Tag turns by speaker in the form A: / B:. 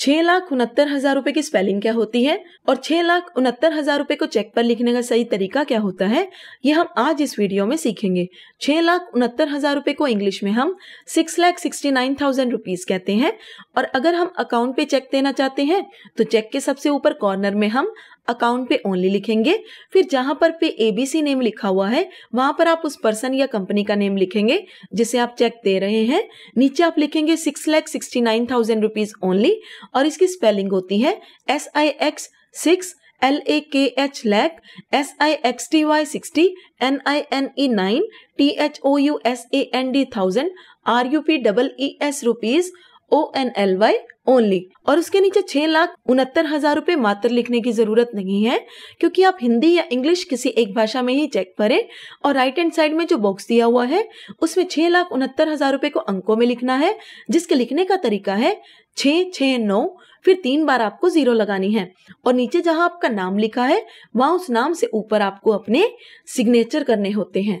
A: छह लाख उनहत्तर हजार रूपए की स्पेलिंग क्या होती है और छह लाख उनहत्तर हजार रूपए को चेक पर लिखने का सही तरीका क्या होता है ये हम आज इस वीडियो में सीखेंगे छह लाख उनहत्तर हज़ार रुपए को इंग्लिश में हम six lakh sixty nine thousand rupees कहते हैं और अगर हम अकाउंट पे चेक देना चाहते हैं तो चेक के सबसे ऊपर कॉर्नर में हम अकाउंट पे ओनली लिखेंगे फिर जहां पर पे एबीसी नेम लिखा हुआ है वहां पर आप उस पर्सन या कंपनी का नेम लिखेंगे जिसे आप चेक दे रहे हैं नीचे आप लिखेंगे six lakh sixty nine thousand rupees only और इसकी स्पेलिंग होती है S I X six L A K H lakh, S I X T Y 60, N I N E 9, T H O U S A N D 1000, R U P E E S E S rupees O N L Y only और उसके नीचे छह लाख उनहत्तर हजार रूपए मात्र लिखने की जरूरत नहीं है क्योंकि आप हिंदी या इंग्लिश किसी एक भाषा में ही चेक करें और राइट हैंड साइड में जो बॉक्स दिया हुआ है उसमें छह लाख उनहत्तर हजार रूपए को अंकों में लिखना है जिसके लिखने का तरीका है छ छ नौ फिर तीन बार आपको जीरो लगानी है और नीचे जहां आपका नाम लिखा है वहां उस नाम से ऊपर आपको अपने सिग्नेचर करने होते हैं